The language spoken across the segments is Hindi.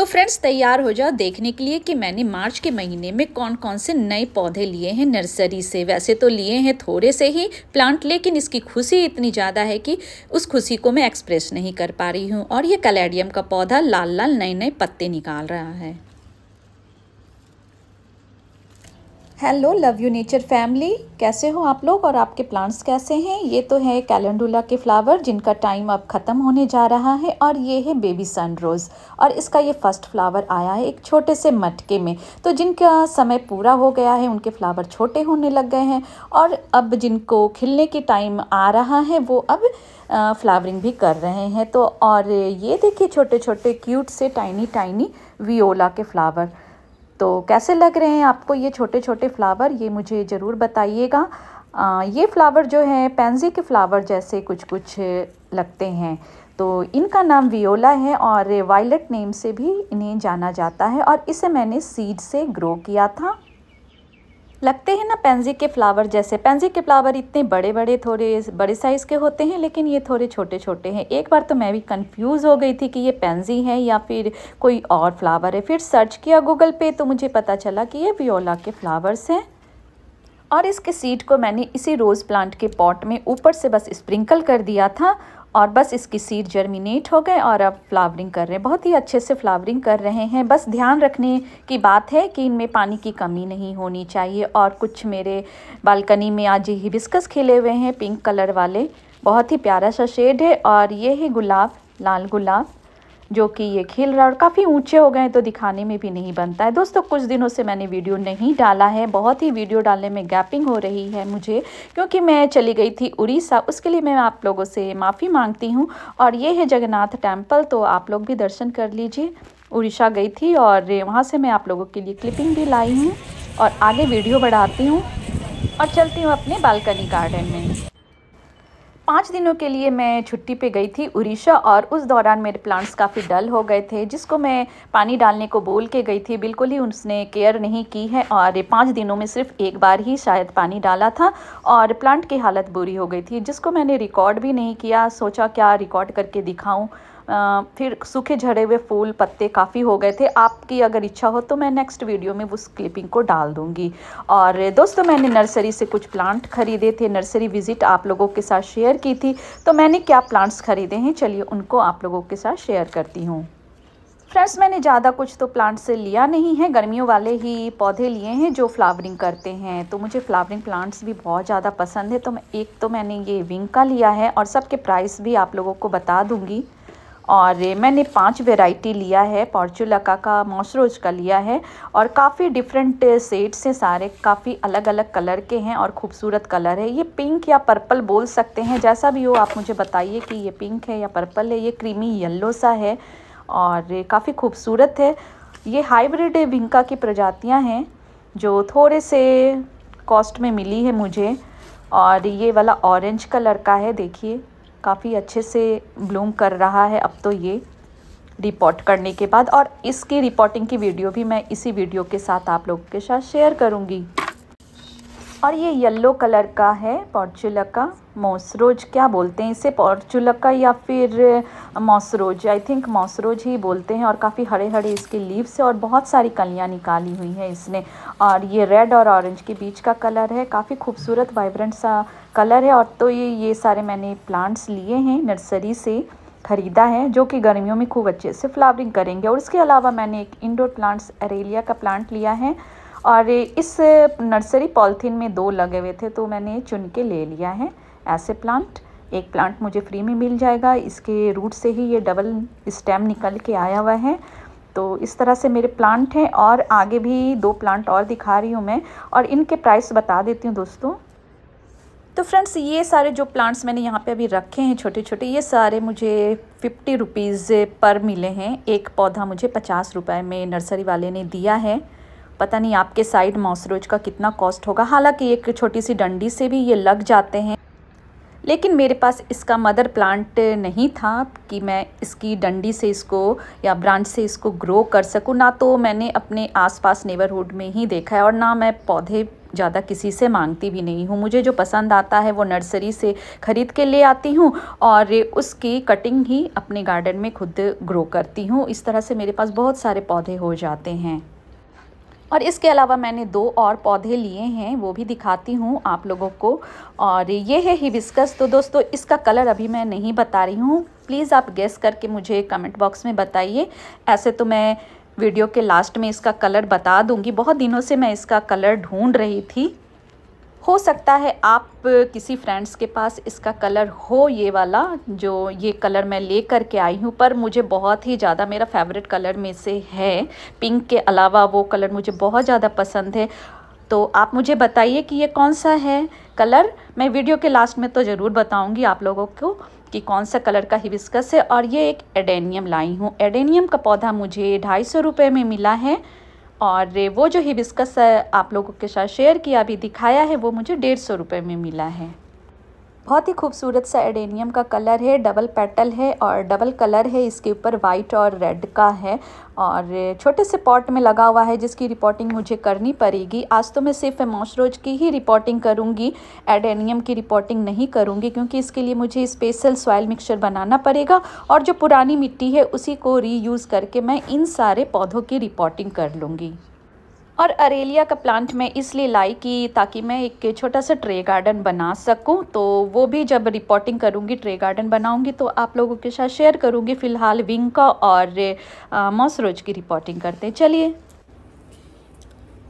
तो फ्रेंड्स तैयार हो जाओ देखने के लिए कि मैंने मार्च के महीने में कौन कौन से नए पौधे लिए हैं नर्सरी से वैसे तो लिए हैं थोड़े से ही प्लांट लेकिन इसकी खुशी इतनी ज़्यादा है कि उस खुशी को मैं एक्सप्रेस नहीं कर पा रही हूँ और ये कलेडियम का पौधा लाल लाल नए नए पत्ते निकाल रहा है hello love you nature family कैसे हो आप लोग और आपके प्लांट्स कैसे हैं ये तो है कैलेंडुला के फ्लावर जिनका टाइम अब ख़त्म होने जा रहा है और ये है बेबी सन रोज़ और इसका ये फर्स्ट फ्लावर आया है एक छोटे से मटके में तो जिनका समय पूरा हो गया है उनके फ्लावर छोटे होने लग गए हैं और अब जिनको खिलने के टाइम आ रहा है वो अब फ्लावरिंग भी कर रहे हैं तो और ये देखिए छोटे छोटे क्यूट से टाइनी टाइनी वियोला के फ्लावर तो कैसे लग रहे हैं आपको ये छोटे छोटे फ्लावर ये मुझे ज़रूर बताइएगा ये फ्लावर जो है पेंजी के फ्लावर जैसे कुछ कुछ लगते हैं तो इनका नाम वियोला है और वायलट नेम से भी इन्हें जाना जाता है और इसे मैंने सीड से ग्रो किया था लगते हैं ना पेंजी के फ्लावर जैसे पेंजी के फ्लावर इतने बड़े बड़े थोड़े बड़े साइज़ के होते हैं लेकिन ये थोड़े छोटे छोटे हैं एक बार तो मैं भी कंफ्यूज हो गई थी कि ये पेंजी है या फिर कोई और फ्लावर है फिर सर्च किया गूगल पे तो मुझे पता चला कि ये वियोला के फ्लावर्स हैं और इसके सीड को मैंने इसी रोज़ प्लांट के पॉट में ऊपर से बस स्प्रिंकल कर दिया था और बस इसकी सीड जर्मिनेट हो गए और अब फ्लावरिंग कर रहे हैं बहुत ही अच्छे से फ्लावरिंग कर रहे हैं बस ध्यान रखने की बात है कि इनमें पानी की कमी नहीं होनी चाहिए और कुछ मेरे बालकनी में आज ही बिस्कस खिले हुए हैं पिंक कलर वाले बहुत ही प्यारा सा शेड है और ये है गुलाब लाल गुलाब जो कि ये खेल रहा है और काफ़ी ऊंचे हो गए तो दिखाने में भी नहीं बनता है दोस्तों कुछ दिनों से मैंने वीडियो नहीं डाला है बहुत ही वीडियो डालने में गैपिंग हो रही है मुझे क्योंकि मैं चली गई थी उड़ीसा उसके लिए मैं आप लोगों से माफ़ी मांगती हूँ और ये है जगन्नाथ टेम्पल तो आप लोग भी दर्शन कर लीजिए उड़ीसा गई थी और वहाँ से मैं आप लोगों के लिए क्लिपिंग भी लाई हूँ और आगे वीडियो बढ़ाती हूँ और चलती हूँ अपने बालकनी गार्डन में पाँच दिनों के लिए मैं छुट्टी पे गई थी उड़ीसा और उस दौरान मेरे प्लांट्स काफ़ी डल हो गए थे जिसको मैं पानी डालने को बोल के गई थी बिल्कुल ही उसने केयर नहीं की है और पाँच दिनों में सिर्फ एक बार ही शायद पानी डाला था और प्लांट की हालत बुरी हो गई थी जिसको मैंने रिकॉर्ड भी नहीं किया सोचा क्या रिकॉर्ड करके दिखाऊँ फिर सूखे झड़े हुए फूल पत्ते काफ़ी हो गए थे आपकी अगर इच्छा हो तो मैं नेक्स्ट वीडियो में उस क्लिपिंग को डाल दूँगी और दोस्तों मैंने नर्सरी से कुछ प्लांट खरीदे थे नर्सरी विज़िट आप लोगों के साथ शेयर की थी तो मैंने क्या प्लांट्स ख़रीदे हैं चलिए उनको आप लोगों के साथ शेयर करती हूँ फ्रेंड्स मैंने ज़्यादा कुछ तो प्लांट्स से लिया नहीं है गर्मियों वाले ही पौधे लिए हैं जो फ्लावरिंग करते हैं तो मुझे फ्लावरिंग प्लांट्स भी बहुत ज़्यादा पसंद है तो मैं एक तो मैंने ये विंग का लिया है और सबके प्राइस भी आप लोगों को बता दूँगी और मैंने पांच वैरायटी लिया है पॉर्चुलका का मॉसरोज का लिया है और काफ़ी डिफरेंट सेट्स हैं सारे काफ़ी अलग अलग कलर के हैं और खूबसूरत कलर है ये पिंक या पर्पल बोल सकते हैं जैसा भी हो आप मुझे बताइए कि ये पिंक है या पर्पल है ये क्रीमी येल्लो सा है और काफ़ी खूबसूरत है ये हाइब्रिड विंका की प्रजातियाँ हैं जो थोड़े से कॉस्ट में मिली है मुझे और ये वाला ऑरेंज कलर का है देखिए काफ़ी अच्छे से ब्लूम कर रहा है अब तो ये रिपोर्ट करने के बाद और इसकी रिपोर्टिंग की वीडियो भी मैं इसी वीडियो के साथ आप लोगों के साथ शेयर करूँगी और ये येलो कलर का है पॉर्चुलका मॉसरोज क्या बोलते हैं इसे पॉर्चुलका या फिर मॉसरोज आई थिंक मॉसरोज ही बोलते हैं और काफ़ी हरे हरे इसके लीव्स है और बहुत सारी कलियाँ निकाली हुई हैं इसने और ये रेड और ऑरेंज के बीच का कलर है काफ़ी खूबसूरत वाइब्रेंट सा कलर है और तो ये ये सारे मैंने प्लांट्स लिए हैं नर्सरी से ख़रीदा है जो कि गर्मियों में खूब अच्छे से फ्लावरिंग करेंगे और इसके अलावा मैंने एक इंडोर प्लांट्स अरेलिया का प्लांट लिया है और इस नर्सरी पॉलिथीन में दो लगे हुए थे तो मैंने चुन के ले लिया है ऐसे प्लांट एक प्लांट मुझे फ्री में मिल जाएगा इसके रूट से ही ये डबल स्टेम निकल के आया हुआ है तो इस तरह से मेरे प्लांट हैं और आगे भी दो प्लांट और दिखा रही हूँ मैं और इनके प्राइस बता देती हूँ दोस्तों तो फ्रेंड्स ये सारे जो प्लांट्स मैंने यहाँ पे अभी रखे हैं छोटे छोटे ये सारे मुझे फिफ्टी रुपीज़ पर मिले हैं एक पौधा मुझे पचास रुपये में नर्सरी वाले ने दिया है पता नहीं आपके साइड मॉसरोज का कितना कॉस्ट होगा हालांकि एक छोटी सी डंडी से भी ये लग जाते हैं लेकिन मेरे पास इसका मदर प्लांट नहीं था कि मैं इसकी डंडी से इसको या ब्रांच से इसको ग्रो कर सकूं ना तो मैंने अपने आसपास नेबरहुड में ही देखा है और ना मैं पौधे ज़्यादा किसी से मांगती भी नहीं हूँ मुझे जो पसंद आता है वो नर्सरी से ख़रीद के ले आती हूँ और उसकी कटिंग ही अपने गार्डन में खुद ग्रो करती हूँ इस तरह से मेरे पास बहुत सारे पौधे हो जाते हैं और इसके अलावा मैंने दो और पौधे लिए हैं वो भी दिखाती हूँ आप लोगों को और ये है हिबिस्कस तो दोस्तों इसका कलर अभी मैं नहीं बता रही हूँ प्लीज़ आप गेस करके मुझे कमेंट बॉक्स में बताइए ऐसे तो मैं वीडियो के लास्ट में इसका कलर बता दूंगी बहुत दिनों से मैं इसका कलर ढूंढ रही थी हो सकता है आप किसी फ्रेंड्स के पास इसका कलर हो ये वाला जो ये कलर मैं ले कर के आई हूँ पर मुझे बहुत ही ज़्यादा मेरा फेवरेट कलर में से है पिंक के अलावा वो कलर मुझे बहुत ज़्यादा पसंद है तो आप मुझे बताइए कि ये कौन सा है कलर मैं वीडियो के लास्ट में तो ज़रूर बताऊँगी आप लोगों को कि कौन सा कलर का हिबिस्कस है और ये एक एडेनियम लाई हूँ एडेनियम का पौधा मुझे ढाई सौ रुपये में मिला है और वो जो हिबिस्कस आप लोगों के साथ शेयर किया अभी दिखाया है वो मुझे डेढ़ सौ रुपये में मिला है बहुत ही खूबसूरत सा एडेनियम का कलर है डबल पेटल है और डबल कलर है इसके ऊपर वाइट और रेड का है और छोटे से पॉट में लगा हुआ है जिसकी रिपोर्टिंग मुझे करनी पड़ेगी आज तो मैं सिर्फ मॉसरोज की ही रिपोर्टिंग करूँगी एडेनियम की रिपोर्टिंग नहीं करूँगी क्योंकि इसके लिए मुझे स्पेशल सॉयल मिक्सचर बनाना पड़ेगा और जो पुरानी मिट्टी है उसी को रीयूज़ करके मैं इन सारे पौधों की रिपोर्टिंग कर लूँगी और अरेलिया का प्लांट मैं इसलिए लाई कि ताकि मैं एक छोटा सा ट्रे गार्डन बना सकूं तो वो भी जब रिपोर्टिंग करूंगी ट्रे गार्डन बनाऊंगी तो आप लोगों के साथ शेयर करूंगी फ़िलहाल विंका और मॉसरोज की रिपोर्टिंग करते हैं चलिए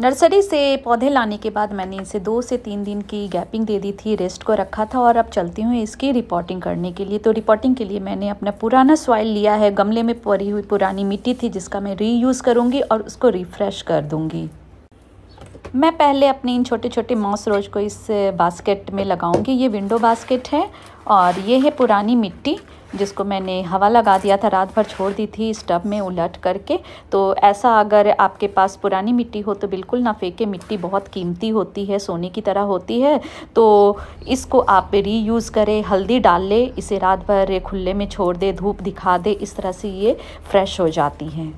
नर्सरी से पौधे लाने के बाद मैंने इसे दो से तीन दिन की गैपिंग दे दी थी रेस्ट को रखा था और अब चलती हूँ इसकी रिपोर्टिंग करने के लिए तो रिपोर्टिंग के लिए मैंने अपना पुराना सॉइल लिया है गमले में पड़ी हुई पुरानी मिट्टी थी जिसका मैं रीयूज़ करूँगी और उसको रिफ़्रेश कर दूँगी मैं पहले अपने इन छोटे छोटे मॉस रोज को इस बास्केट में लगाऊंगी ये विंडो बास्केट है और ये है पुरानी मिट्टी जिसको मैंने हवा लगा दिया था रात भर छोड़ दी थी इस टब में उलट करके तो ऐसा अगर आपके पास पुरानी मिट्टी हो तो बिल्कुल ना फेंके मिट्टी बहुत कीमती होती है सोने की तरह होती है तो इसको आप रीयूज़ करें हल्दी डाल ले इसे रात भर खुले में छोड़ दे धूप दिखा दे इस तरह से ये फ्रेश हो जाती हैं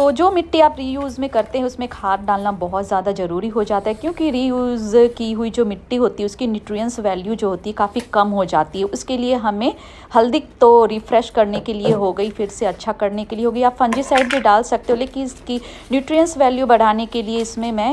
तो जो मिट्टी आप रीयूज़ में करते हैं उसमें खाद डालना बहुत ज़्यादा ज़रूरी हो जाता है क्योंकि रीयूज़ की हुई जो मिट्टी होती है उसकी न्यूट्रिएंट्स वैल्यू जो होती है काफ़ी कम हो जाती है उसके लिए हमें हल्दी तो रिफ़्रेश करने के लिए हो गई फिर से अच्छा करने के लिए हो गई आप फंजीसाइड भी डाल सकते हो लेकिन इसकी न्यूट्रियस वैल्यू बढ़ाने के लिए इसमें मैं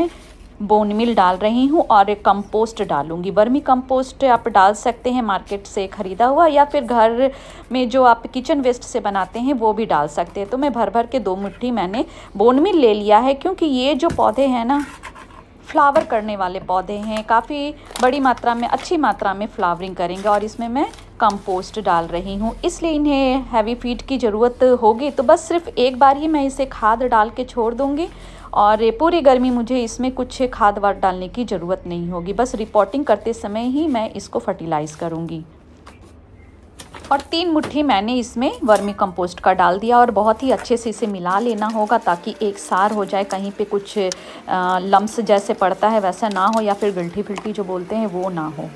बोन मिल डाल रही हूँ और कंपोस्ट डालूंगी वर्मी कंपोस्ट आप डाल सकते हैं मार्केट से ख़रीदा हुआ या फिर घर में जो आप किचन वेस्ट से बनाते हैं वो भी डाल सकते हैं तो मैं भर भर के दो मुट्ठी मैंने बोन मिल ले लिया है क्योंकि ये जो पौधे हैं ना फ्लावर करने वाले पौधे हैं काफ़ी बड़ी मात्रा में अच्छी मात्रा में फ्लावरिंग करेंगे और इसमें मैं कंपोस्ट डाल रही हूँ इसलिए इन्हें हैवी फीड की ज़रूरत होगी तो बस सिर्फ एक बार ही मैं इसे खाद डाल के छोड़ दूँगी और पूरी गर्मी मुझे इसमें कुछ खाद वाद डालने की ज़रूरत नहीं होगी बस रिपोर्टिंग करते समय ही मैं इसको फर्टिलाइज़ करूँगी और तीन मुट्ठी मैंने इसमें वर्मी कंपोस्ट का डाल दिया और बहुत ही अच्छे से इसे मिला लेना होगा ताकि एक सार हो जाए कहीं पे कुछ लम्स जैसे पड़ता है वैसा ना हो या फिर गिल्टी फिल्टी जो बोलते हैं वो ना हो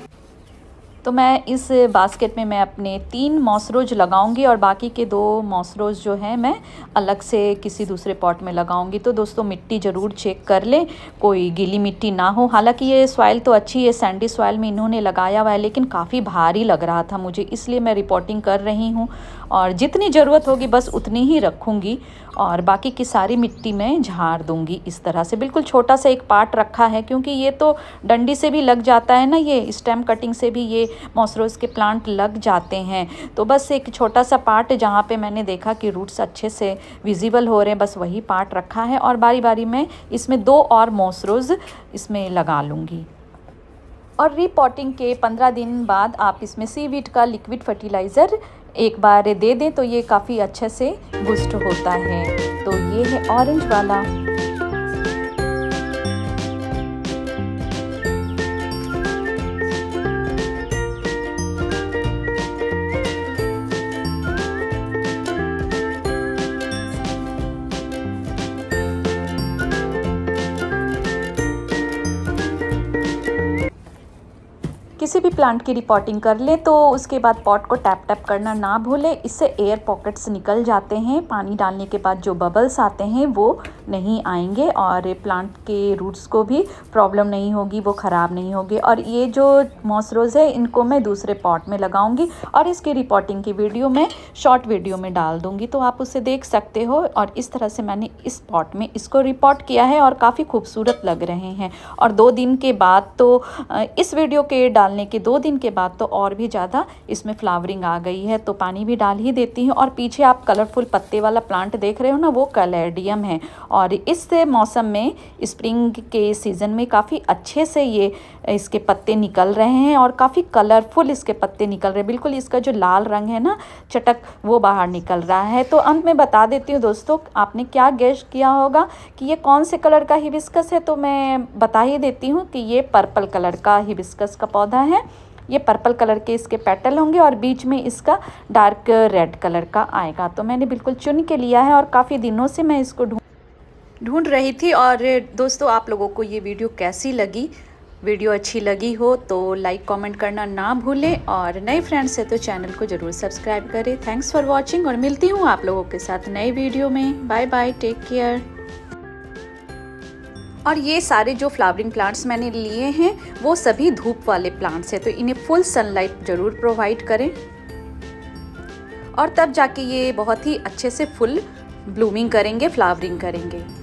तो मैं इस बास्केट में मैं अपने तीन मॉसरोज लगाऊंगी और बाकी के दो मॉसरोज जो हैं मैं अलग से किसी दूसरे पॉट में लगाऊंगी तो दोस्तों मिट्टी ज़रूर चेक कर लें कोई गीली मिट्टी ना हो हालांकि ये सॉइल तो अच्छी है सैंडी सॉइल में इन्होंने लगाया हुआ है लेकिन काफ़ी भारी लग रहा था मुझे इसलिए मैं रिपोर्टिंग कर रही हूँ और जितनी ज़रूरत होगी बस उतनी ही रखूँगी और बाकी की सारी मिट्टी मैं झाड़ दूँगी इस तरह से बिल्कुल छोटा सा एक पार्ट रखा है क्योंकि ये तो डंडी से भी लग जाता है ना ये स्टेम कटिंग से भी ये मॉसरोज के प्लांट लग जाते हैं तो बस एक छोटा सा पार्ट जहाँ पे मैंने देखा कि रूट्स अच्छे से विजिबल हो रहे हैं बस वही पार्ट रखा है और बारी बारी मैं इसमें दो और मॉसरोज इसमें लगा लूँगी और रीपॉटिंग के पंद्रह दिन बाद आप इसमें सीवीट का लिक्विड फर्टिलाइज़र एक बार दे दें तो ये काफ़ी अच्छे से बुस्ट होता है तो ये है ऑरेंज वाला किसी भी प्लांट की रिपोर्टिंग कर लें तो उसके बाद पॉट को टैप टैप करना ना भूलें इससे एयर पॉकेट्स निकल जाते हैं पानी डालने के बाद जो बबल्स आते हैं वो नहीं आएंगे और प्लांट के रूट्स को भी प्रॉब्लम नहीं होगी वो ख़राब नहीं होगी और ये जो मॉसरोज़ है इनको मैं दूसरे पॉट में लगाऊंगी और इसकी रिपोर्टिंग की वीडियो मैं शॉर्ट वीडियो में डाल दूँगी तो आप उसे देख सकते हो और इस तरह से मैंने इस पॉट में इसको रिपोर्ट किया है और काफ़ी खूबसूरत लग रहे हैं और दो दिन के बाद तो इस वीडियो के डालने होने के दो दिन के बाद तो और भी ज़्यादा इसमें फ्लावरिंग आ गई है तो पानी भी डाल ही देती हूँ और पीछे आप कलरफुल पत्ते वाला प्लांट देख रहे हो ना वो कलेडियम है और इस मौसम में स्प्रिंग के सीज़न में काफ़ी अच्छे से ये इसके पत्ते निकल रहे हैं और काफ़ी कलरफुल इसके पत्ते निकल रहे हैं बिल्कुल इसका जो लाल रंग है ना चटक वो बाहर निकल रहा है तो अंत में बता देती हूँ दोस्तों आपने क्या गैस किया होगा कि ये कौन से कलर का हिबिस्कस है तो मैं बता ही देती हूँ कि ये पर्पल कलर का हिबिस्कस का पौधा है है ये पर्पल कलर के इसके पेटल होंगे और बीच में इसका डार्क रेड कलर का आएगा तो मैंने बिल्कुल चुन के लिया है और काफ़ी दिनों से मैं इसको ढूंढ रही थी और दोस्तों आप लोगों को ये वीडियो कैसी लगी वीडियो अच्छी लगी हो तो लाइक कमेंट करना ना भूलें और नए फ्रेंड्स है तो चैनल को ज़रूर सब्सक्राइब करें थैंक्स फॉर वॉचिंग और मिलती हूँ आप लोगों के साथ नए वीडियो में बाय बाय टेक केयर और ये सारे जो फ्लावरिंग प्लांट्स मैंने लिए हैं वो सभी धूप वाले प्लांट्स हैं तो इन्हें फुल सनलाइट ज़रूर प्रोवाइड करें और तब जाके ये बहुत ही अच्छे से फुल ब्लूमिंग करेंगे फ्लावरिंग करेंगे